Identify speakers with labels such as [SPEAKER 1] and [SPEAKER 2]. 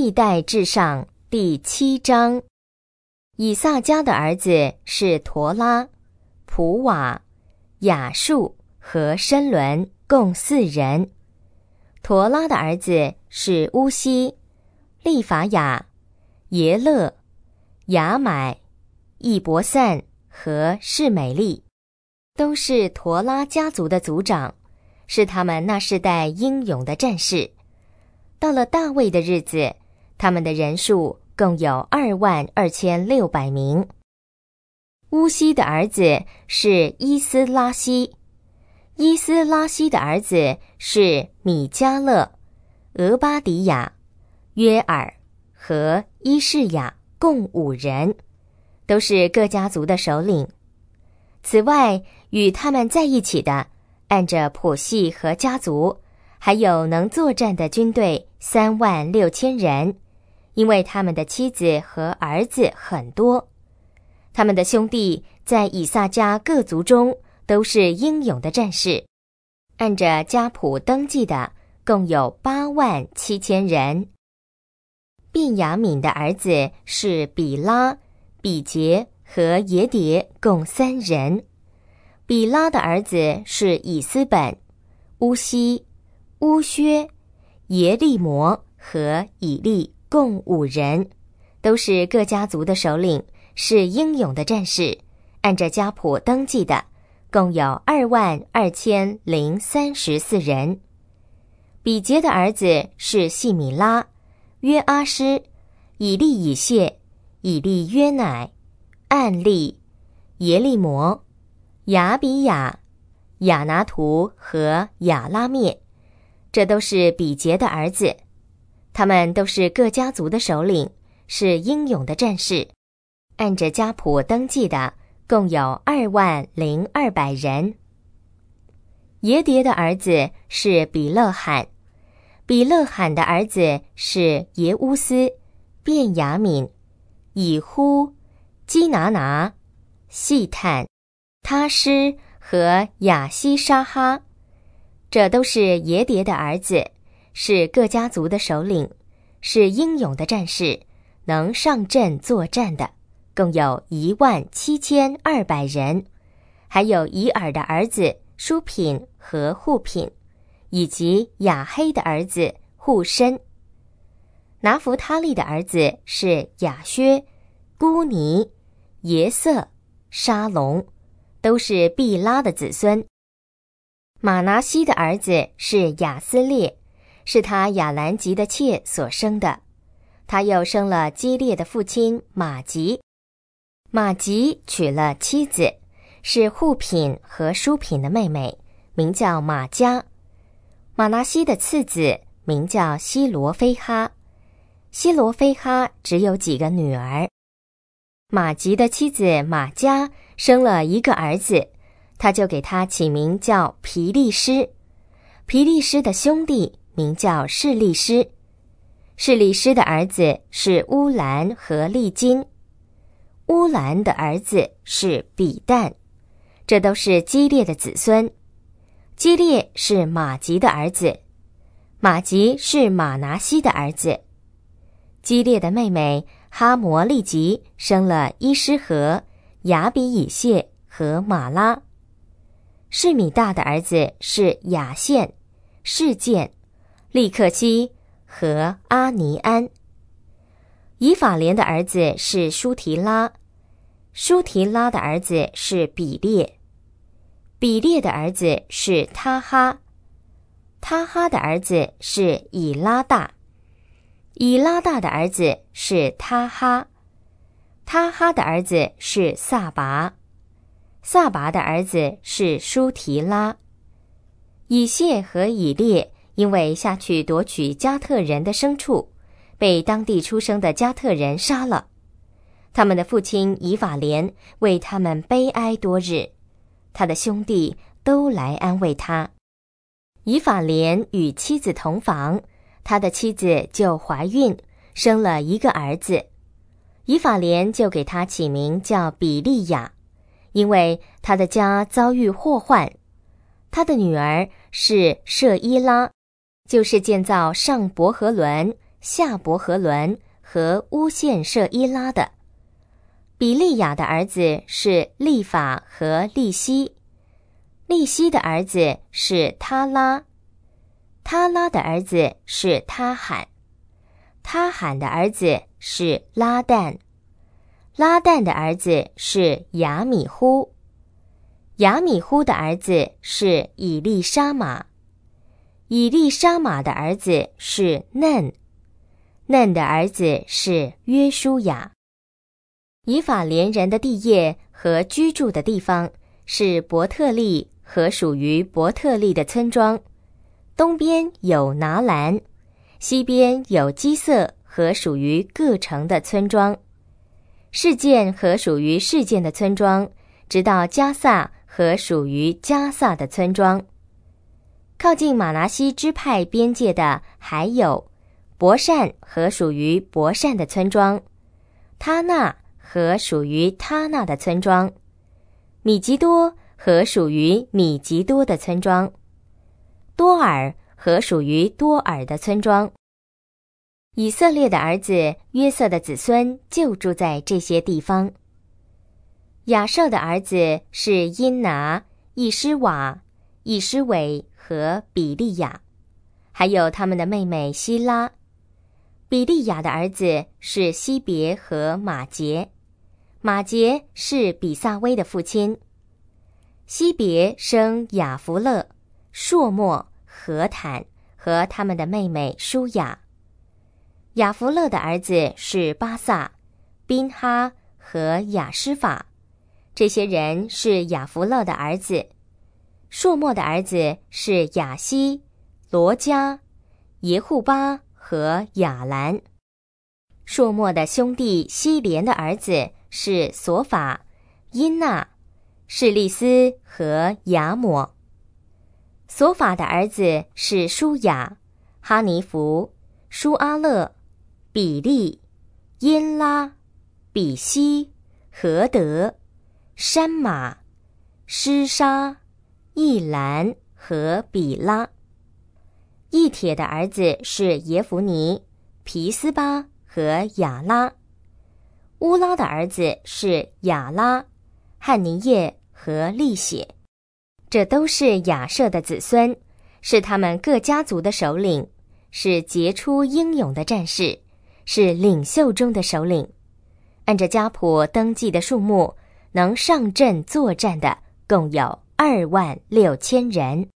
[SPEAKER 1] 历代至上第七章，以撒家的儿子是陀拉、普瓦、雅述和申伦，共四人。陀拉的儿子是乌西、利法雅、耶勒、雅买、易伯散和士美利，都是陀拉家族的族长，是他们那世代英勇的战士。到了大卫的日子。他们的人数共有二万二千六百名。乌西的儿子是伊斯拉希，伊斯拉希的儿子是米迦勒、俄巴迪亚、约尔和伊士雅，共五人，都是各家族的首领。此外，与他们在一起的，按着谱系和家族，还有能作战的军队三万六千人。因为他们的妻子和儿子很多，他们的兄弟在以撒家各族中都是英勇的战士。按着家谱登记的，共有八万七千人。毕雅敏的儿子是比拉、比杰和耶迭，共三人。比拉的儿子是以斯本、乌西、乌薛、耶利摩和以利。共五人，都是各家族的首领，是英勇的战士。按着家谱登记的，共有二万二千零三十四人。比杰的儿子是细米拉、约阿施、以利以谢、以利约乃、暗利、耶利摩、雅比雅、亚拿图和亚拉灭，这都是比杰的儿子。他们都是各家族的首领，是英勇的战士。按着家谱登记的，共有二万零二百人。耶迭的儿子是比勒罕，比勒罕的儿子是耶乌斯、便雅敏、以呼、基拿拿、细探、他施和亚西沙哈，这都是耶迭的儿子。是各家族的首领，是英勇的战士，能上阵作战的，共有一万七千二百人。还有以尔的儿子舒品和护品，以及雅黑的儿子护身，拿弗他利的儿子是雅薛、孤尼、耶瑟、沙龙，都是毕拉的子孙。马拿西的儿子是雅斯列。是他亚兰吉的妾所生的，他又生了基列的父亲马吉。马吉娶了妻子，是护品和书品的妹妹，名叫马加。马拿西的次子名叫西罗菲哈。西罗菲哈只有几个女儿。马吉的妻子马加生了一个儿子，他就给他起名叫皮利施。皮利施的兄弟。名叫势利师，势利师的儿子是乌兰和利金，乌兰的儿子是比旦，这都是激烈的子孙。激烈是马吉的儿子，马吉是马拿西的儿子。激烈的妹妹哈摩利吉生了伊施和雅比以谢和马拉。示米大的儿子是雅羡，示见。利克西和阿尼安，以法莲的儿子是舒提拉，舒提拉的儿子是比列，比列的儿子是他哈，他哈的儿子是以拉大，以拉大的儿子是他哈，他哈的儿子是萨拔，萨拔的儿子是舒提拉，以谢和以列。因为下去夺取加特人的牲畜，被当地出生的加特人杀了。他们的父亲以法莲为他们悲哀多日，他的兄弟都来安慰他。以法莲与妻子同房，他的妻子就怀孕，生了一个儿子。以法莲就给他起名叫比利亚，因为他的家遭遇祸患。他的女儿是舍伊拉。就是建造上伯和伦、下伯和伦和乌陷设伊拉的。比利亚的儿子是利法和利希，利希的儿子是他拉，他拉的儿子是他喊，他喊的儿子是拉旦，拉旦的儿子是雅米呼，雅米呼的儿子是以利沙玛。以利沙玛的儿子是嫩，嫩的儿子是约书亚。以法莲人的地业和居住的地方是伯特利和属于伯特利的村庄，东边有拿兰，西边有基色和属于各城的村庄，事件和属于事件的村庄，直到加萨和属于加萨的村庄。靠近马拿西支派边界的还有博善和属于博善的村庄，他那和属于他那的村庄，米吉多和属于米吉多的村庄，多尔和属于多尔的村庄。以色列的儿子约瑟的子孙就住在这些地方。雅设的儿子是因拿、伊施瓦、伊施伟。和比利亚，还有他们的妹妹希拉。比利亚的儿子是西别和马杰，马杰是比萨威的父亲。西别生雅弗勒、朔莫、何坦和他们的妹妹舒亚。雅弗勒的儿子是巴萨、宾哈和雅施法，这些人是雅弗勒的儿子。朔墨的儿子是雅西、罗加、耶户巴和雅兰。朔墨的兄弟西连的儿子是索法、因纳、士利斯和亚抹。索法的儿子是舒雅、哈尼弗、舒阿勒、比利、因拉、比西、何德、山马、施沙。易兰和比拉，易铁的儿子是耶弗尼、皮斯巴和亚拉；乌拉的儿子是亚拉、汉尼叶和利血。这都是亚舍的子孙，是他们各家族的首领，是杰出英勇的战士，是领袖中的首领。按着家谱登记的数目，能上阵作战的共有。二万六千人。